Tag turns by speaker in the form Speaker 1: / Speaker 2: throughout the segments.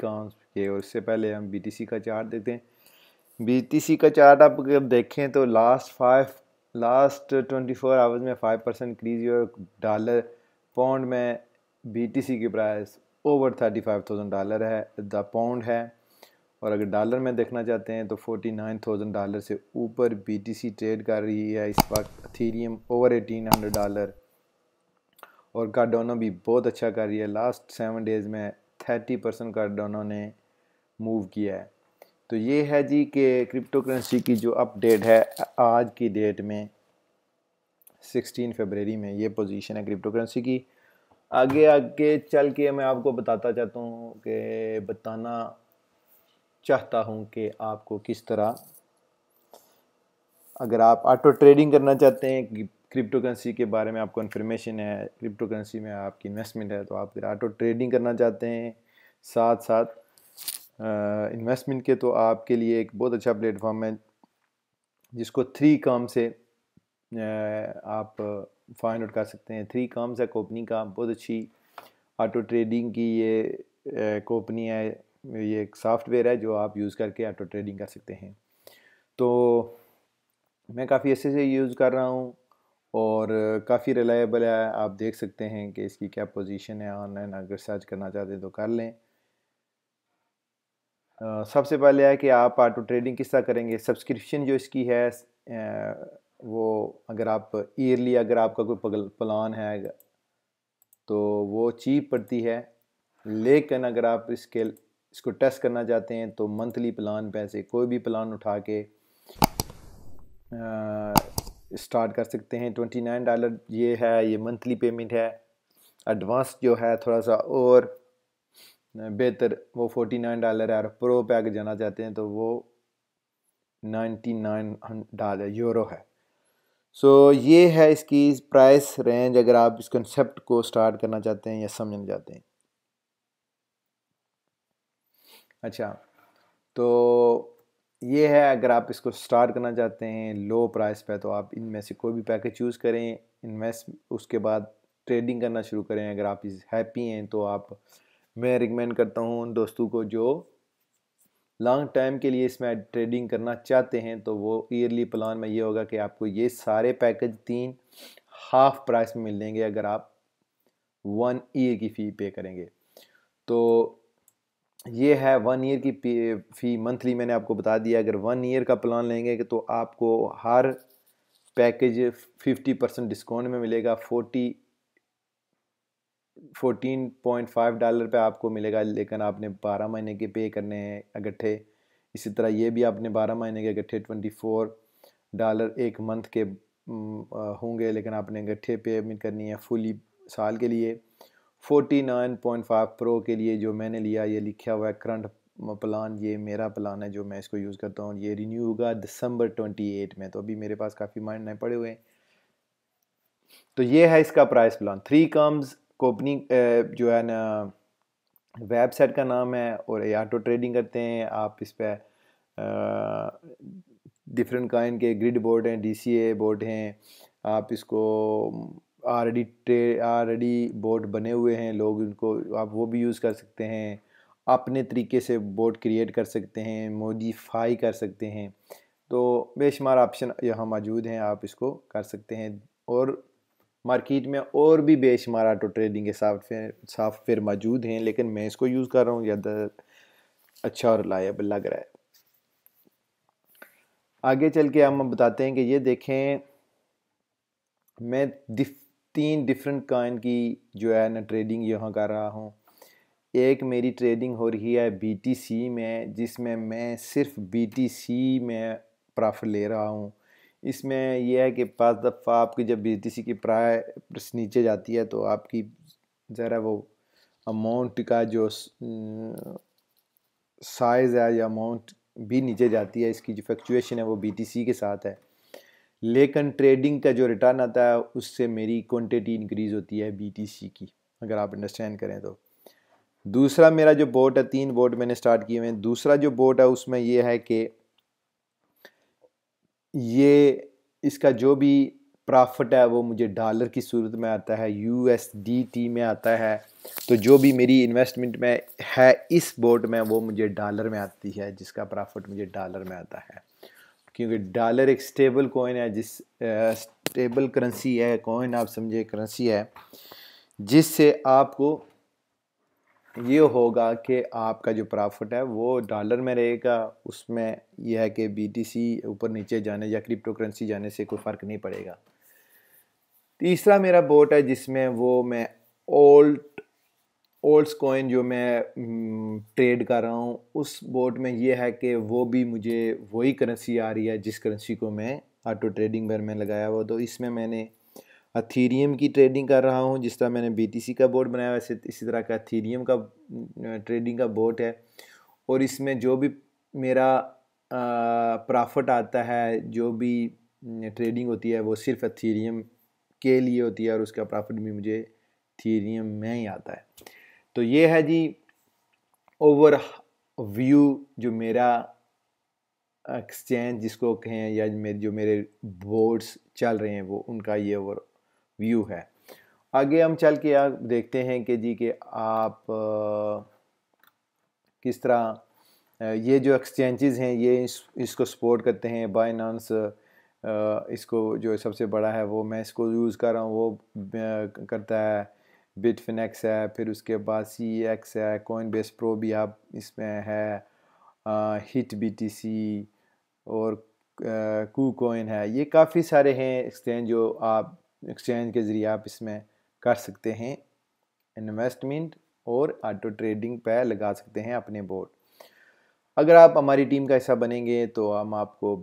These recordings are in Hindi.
Speaker 1: कॉन्स के और इससे पहले हम बीटीसी का चार्ट देखते हैं बीटीसी का चार्ट आप अगर देखें तो last five last twenty four hours में फाइव परसेंट इंक्रीज और डॉलर पाउंड में बीटीसी की price over thirty five thousand dollar है द पाउंड है और अगर डॉलर में देखना चाहते हैं तो फोर्टी नाइन थाउजेंड डॉलर से ऊपर बीटीसी ट्रेड कर रही है इस वक्त Ethereum over eighteen hundred dollar और कार्डोना भी बहुत अच्छा कर रही है लास्ट सेवन डेज़ में थर्टी परसेंट का उन्होंने मूव किया है तो ये है जी कि क्रिप्टो करेंसी की जो अपडेट है आज की डेट में 16 फरवरी में ये पोजीशन है क्रिप्टो करेंसी की आगे आगे चल के मैं आपको बताता चाहता हूँ कि बताना चाहता हूँ कि आपको किस तरह अगर आप ऑटो ट्रेडिंग करना चाहते हैं क्रिप्टो करेंसी के बारे में आपको इन्फॉर्मेशन है क्रिप्टो करेंसी में आपकी इन्वेस्टमेंट है तो आप फिर ऑटो ट्रेडिंग करना चाहते हैं साथ साथ इन्वेस्टमेंट के तो आपके लिए एक बहुत अच्छा प्लेटफॉर्म है जिसको थ्री काम से आप फाइंड आउट कर सकते हैं थ्री काम्स है कंपनी का बहुत अच्छी ऑटो ट्रेडिंग की ये कंपनी है ये एक सॉफ्टवेयर है जो आप यूज़ करके ऑटो ट्रेडिंग कर सकते हैं तो मैं काफ़ी अच्छे से यूज़ कर रहा हूँ और काफ़ी रिलायबल है आप देख सकते हैं कि इसकी क्या पोजीशन है ऑनलाइन अगर सर्च करना चाहते हैं तो कर लें सबसे पहले है कि आप ऑटो ट्रेडिंग किस तरह करेंगे सब्सक्रिप्शन जो इसकी है वो अगर आप ईयरली अगर आपका कोई प्लान है तो वो चीप पड़ती है लेकिन अगर आप इसके इसको टेस्ट करना चाहते हैं तो मंथली प्लान पैसे कोई भी प्लान उठा के आ, स्टार्ट कर सकते हैं ट्वेंटी नाइन डॉलर ये है ये मंथली पेमेंट है एडवांस जो है थोड़ा सा और बेहतर वो फोर्टी नाइन डॉलर है और प्रो पैक जाना चाहते हैं तो वो नाइन्टी नाइन डॉलर यूरो है सो so, ये है इसकी प्राइस रेंज अगर आप इस कंसेप्ट को स्टार्ट करना चाहते हैं या समझना चाहते हैं अच्छा तो ये है अगर आप इसको स्टार्ट करना चाहते हैं लो प्राइस पे तो आप इनमें से कोई भी पैकेज चूज़ करें इन्वेस्ट उसके बाद ट्रेडिंग करना शुरू करें अगर आप इस हैप्पी हैं तो आप मैं रिकमेंड करता हूँ उन दोस्तों को जो लॉन्ग टाइम के लिए इसमें ट्रेडिंग करना चाहते हैं तो वो ईयरली प्लान में ये होगा कि आपको ये सारे पैकेज तीन हाफ प्राइस में मिल लेंगे अगर आप वन ईयर की फ़ी पे करेंगे तो ये है वन ईयर की फ़ी मंथली मैंने आपको बता दिया अगर वन ईयर का प्लान लेंगे तो आपको हर पैकेज फिफ्टी परसेंट डिस्काउंट में मिलेगा forty fourteen point five dollar पे आपको मिलेगा लेकिन आपने बारह महीने के पे करने हैं इकट्ठे इसी तरह ये भी आपने बारह महीने के इकट्ठे ट्वेंटी फोर डॉलर एक मंथ के हम्म, होंगे लेकिन आपने इकट्ठे पेमेंट करनी है फुली साल के लिए 49.5 प्रो के लिए जो मैंने लिया ये लिखा हुआ है करंट प्लान ये मेरा प्लान है जो मैं इसको यूज़ करता हूँ ये रिन्यू होगा दिसंबर 28 में तो अभी मेरे पास काफ़ी माइंड नहीं पड़े हुए हैं तो ये है इसका price plan three commas company जो है ना वेबसाइट का नाम है और ये ऑटो ट्रेडिंग करते हैं आप इस पर डिफरेंट काइंड के ग्रिड बोर्ड हैं डी बोर्ड हैं आप इसको ऑलरेडी ट्रे ऑलरेडी बोर्ड बने हुए हैं लोग उनको आप वो भी यूज़ कर सकते हैं अपने तरीके से बोर्ड क्रिएट कर सकते हैं मोडिफाई कर सकते हैं तो बेशुमार ऑप्शन यहाँ मौजूद हैं आप इसको कर सकते हैं और मार्केट में और भी बेशुमार ऑटो ट्रेडिंग के सॉफ्टवेयर सॉफ्टवेयर मौजूद हैं लेकिन मैं इसको यूज़ कर रहा हूँ ज़्यादा अच्छा और लायब लग रहा है आगे चल के हम बताते हैं कि ये देखें मैं तीन डिफरेंट कॉइन की जो है ना ट्रेडिंग यहाँ कर रहा हूँ एक मेरी ट्रेडिंग हो रही है बी में जिसमें मैं सिर्फ बी में प्रॉफिट ले रहा हूँ इसमें यह है कि पाँच दफ़ा आपकी जब बी टी सी की प्राइस नीचे जाती है तो आपकी ज़रा वो अमाउंट का जो साइज़ है या अमाउंट भी नीचे जाती है इसकी जो फ्लक्चुएशन है वो बी टी सी के साथ है लेकिन ट्रेडिंग का जो रिटर्न आता है उससे मेरी क्वांटिटी इंक्रीज़ होती है बी की अगर आप अंडरस्टैंड करें तो दूसरा मेरा जो बोट है तीन बोट मैंने स्टार्ट किए हुए हैं दूसरा जो बोट है उसमें ये है कि ये इसका जो भी प्रॉफिट है वो मुझे डॉलर की सूरत में आता है यू में आता है तो जो भी मेरी इन्वेस्टमेंट में है इस बोट में वो मुझे डॉलर में आती है जिसका प्रॉफिट मुझे डॉलर में आता है क्योंकि डॉलर एक स्टेबल कॉइन है जिस स्टेबल करेंसी है कॉइन आप समझे करेंसी है जिससे आपको ये होगा कि आपका जो प्रॉफिट है वो डॉलर में रहेगा उसमें यह है कि बीटीसी ऊपर नीचे जाने या क्रिप्टो करेंसी जाने से कोई फ़र्क नहीं पड़ेगा तीसरा मेरा बोट है जिसमें वो मैं ओल्ड ओल्ड्स कॉइन जो मैं ट्रेड mm, कर रहा हूँ उस बोर्ड में ये है कि वो भी मुझे वही करेंसी आ रही है जिस करेंसी को मैं ऑटो ट्रेडिंग पर मैं लगाया हुआ तो इसमें मैंने अथीरियम की ट्रेडिंग कर रहा हूँ जिस तरह मैंने बीटीसी का बोर्ड बनाया वैसे इसी तरह का अथीरियम का ट्रेडिंग mm, का बोर्ड है और इसमें जो भी मेरा प्रॉफिट आता है जो भी ट्रेडिंग mm, होती है वो सिर्फ अथीरियम के लिए होती है और उसका प्रॉफिट भी मुझे थीरियम में ही आता है तो ये है जी ओवर व्यू जो मेरा एक्सचेंज जिसको कहें या मेरे जो मेरे बोर्ड्स चल रहे हैं वो उनका ये ओवर व्यू है आगे हम चल के आप देखते हैं कि जी के आप किस तरह ये जो एक्सचेंजेस हैं ये इस, इसको सपोर्ट करते हैं बाइनांस इसको जो सबसे बड़ा है वो मैं इसको यूज़ कर रहा हूँ वो करता है बिटफिनेक्स है फिर उसके बाद सी एक्स है कोइन बेस प्रो भी आप इसमें है हिट बी टी सी और कू कोइन है ये काफ़ी सारे हैं एक्सचेंज जो आप एक्सचेंज के ज़रिए आप इसमें कर सकते हैं इन्वेस्टमेंट और ऑटो ट्रेडिंग पे लगा सकते हैं अपने बोर्ड अगर आप हमारी टीम का हिस्सा बनेंगे तो हम आपको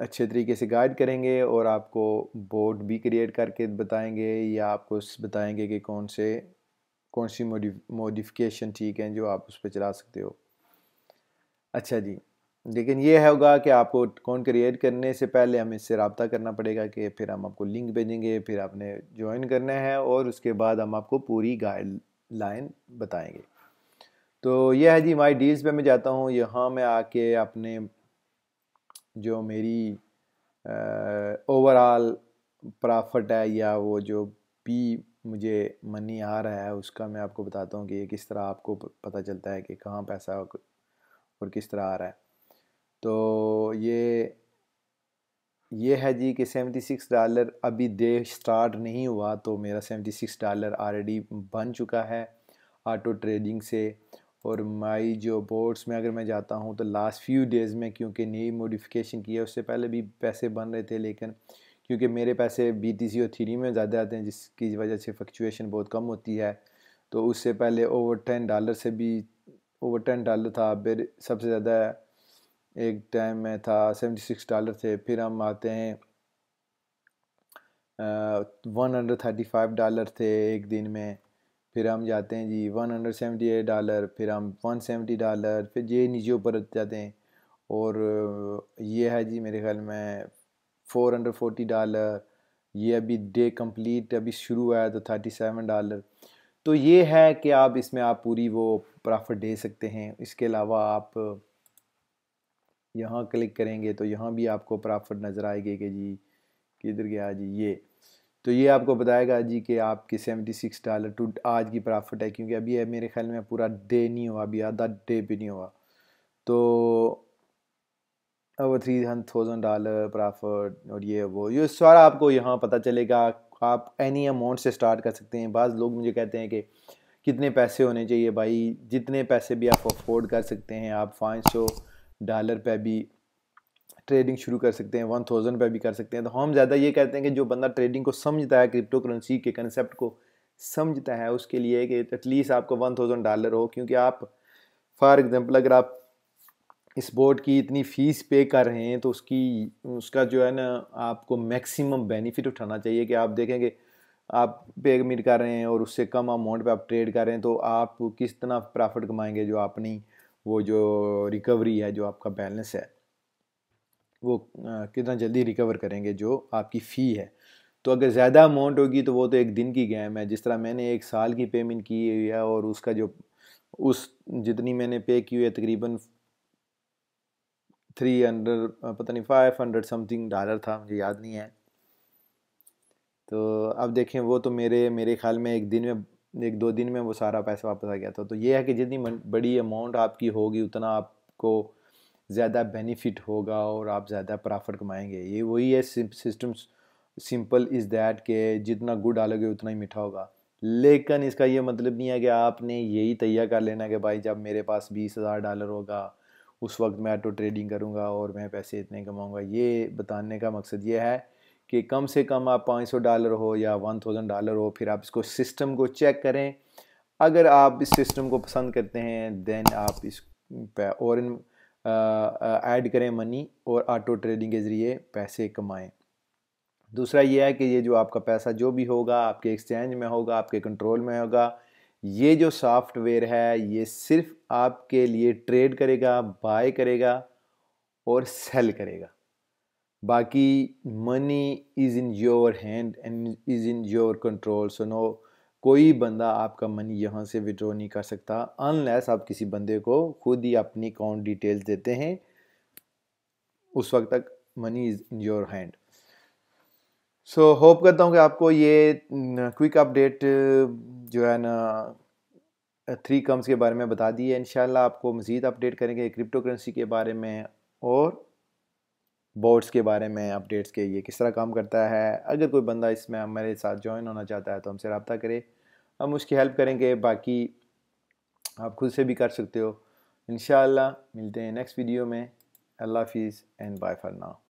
Speaker 1: अच्छे तरीके से गाइड करेंगे और आपको बोर्ड भी क्रिएट करके बताएंगे या आपको बताएंगे कि कौन से कौन सी मोडिफिकेशन ठीक हैं जो आप उस पर चला सकते हो अच्छा जी लेकिन ये है होगा कि आपको कौन क्रिएट करने से पहले हमें इससे रबता करना पड़ेगा कि फिर हम आपको लिंक भेजेंगे फिर आपने ज्वाइन करना है और उसके बाद हम आपको पूरी गाइड लाइन बताएँगे तो यह है जी माई डील्स पे मैं जाता हूँ यहाँ मैं आके अपने जो मेरी ओवरऑल प्रॉफिट है या वो जो पी मुझे मनी आ रहा है उसका मैं आपको बताता हूँ कि ये किस तरह आपको पता चलता है कि कहाँ पैसा और किस तरह आ रहा है तो ये ये है जी कि सेवेंटी सिक्स डॉलर अभी देश स्टार्ट नहीं हुआ तो मेरा सेवेंटी सिक्स डॉलर ऑलरेडी बन चुका है ऑटो ट्रेडिंग से और माई जो बोर्ड्स में अगर मैं जाता हूँ तो लास्ट फ्यू डेज़ में क्योंकि नई मोडिफिकेशन की है उससे पहले भी पैसे बन रहे थे लेकिन क्योंकि मेरे पैसे बी टी सी और थ्री में ज़्यादा आते हैं जिसकी वजह से फ्लक्चुएशन बहुत कम होती है तो उससे पहले ओवर टेन डॉलर से भी ओवर टेन डॉलर था फिर सबसे ज़्यादा एक टाइम में था सेवेंटी सिक्स डॉलर थे फिर हम आते हैं one hundred thirty five dollar थे एक दिन में फिर हम जाते हैं जी one hundred seventy eight dollar फिर हम वन सेवेंटी डॉलर फिर ये नीचे ऊपर जाते हैं और ये है जी मेरे ख्याल में फोर हंड्रेड फोर्टी डॉलर ये अभी डे कंप्लीट अभी शुरू हुआ है तो थर्टी सेवन डॉलर तो ये है कि आप इसमें आप पूरी वो प्रॉफिट दे सकते हैं इसके अलावा आप यहाँ क्लिक करेंगे तो यहाँ भी आपको प्रॉफिट नज़र आएगी कि जी किधर गया जी ये तो ये आपको बताएगा जी कि आपके सेवेंटी सिक्स डॉलर टू आज की प्रॉफिट है क्योंकि अभी है मेरे ख्याल में पूरा डे नहीं हुआ अभी आधा डे भी नहीं हुआ तो अब थ्री थाउजेंड डॉलर प्रॉफिट और ये वो ये सारा आपको यहाँ पता चलेगा आप एनी अमाउंट से स्टार्ट कर सकते हैं बाज़ लोग मुझे कहते हैं कि कितने पैसे होने चाहिए भाई जितने पैसे भी आप अफोर्ड कर सकते हैं आप पाँच सौ डॉलर पे भी ट्रेडिंग शुरू कर सकते हैं वन थाउजेंड पर भी कर सकते हैं तो हम ज़्यादा ये कहते हैं कि जो बंदा ट्रेडिंग को समझता है क्रिप्टो करेंसी के कंसेप्ट को समझता है उसके लिए कि एटलीस्ट आपको वन थाउजेंड डॉलर हो क्योंकि आप फॉर एग्ज़ाम्पल अगर आप इस बोर्ड की इतनी फ़ीस पे कर रहे हैं तो उसकी उसका जो है ना आपको मैक्सिमम बेनिफिट उठाना चाहिए कि आप देखेंगे आप पेमेंट कर रहे हैं और उससे कम अमाउंट पे आप ट्रेड कर रहे हैं तो आप किस तरह प्रॉफिट कमाएंगे जो अपनी वो जो रिकवरी है जो आपका बैलेंस है वो कितना जल्दी रिकवर करेंगे जो आपकी फ़ी है तो अगर ज़्यादा अमाउंट होगी तो वो तो एक दिन की गेम है जिस तरह मैंने एक साल की पेमेंट की हुई है और उसका जो उस जितनी मैंने पे की हुई है तकरीबन थ्री हंड्रेड पता नहीं फाइव हंड्रेड समथिंग डॉलर था मुझे याद नहीं है तो अब देखें वो तो मेरे मेरे ख्याल में एक दिन में एक दो दिन में वो सारा पैसा वापस आ गया था तो ये है कि जितनी बड़ी अमाउंट आपकी होगी उतना आपको ज़्यादा बेनिफिट होगा और आप ज़्यादा प्रॉफिट कमाएंगे ये वही है सिस्टम सिंपल इज़ दैट के जितना गुड़ डालोगे उतना ही मीठा होगा लेकिन इसका ये मतलब नहीं है कि आपने यही तैयार कर लेना कि भाई जब मेरे पास बीस हज़ार डॉलर होगा उस वक्त मैं ऑटो ट्रेडिंग करूँगा और मैं पैसे इतने कमाऊँगा ये बताने का मकसद ये है कि कम से कम आप 500 डॉलर हो या 1000 डॉलर हो फिर आप इसको सिस्टम को चेक करें अगर आप इस सिस्टम को पसंद करते हैं दैन आप इस पे और इन ऐड करें मनी और ऑटो ट्रेडिंग के ज़रिए पैसे कमाएं दूसरा ये है कि ये जो आपका पैसा जो भी होगा आपके एक्सचेंज में होगा आपके कंट्रोल में होगा ये जो सॉफ्टवेयर है ये सिर्फ आपके लिए ट्रेड करेगा बाय करेगा और सेल करेगा बाकी money is in your hand and is in your control so no कोई बंदा आपका मनी यहाँ से विड्रॉ नहीं कर सकता अनलेस आप किसी बंदे को खुद ही अपनी अकाउंट डिटेल्स देते हैं उस वक्त तक money is in your hand so hope करता हूँ कि आपको ये क्विक अपडेट जो है ना थ्री कम्स के बारे में बता दी है इन आपको मज़ीद अपडेट करेंगे क्रिप्टो करेंसी के बारे में और बोर्ड्स के बारे में अपडेट्स के ये किस तरह काम करता है अगर कोई बंदा इसमें हमारे साथ ज्वाइन होना चाहता है तो हमसे रबता करे हम उसकी हेल्प करेंगे बाकी आप खुद से भी कर सकते हो इन मिलते हैं नेक्स्ट वीडियो में अल्लाह हाफिज़ एंड बाय फॉर नाउ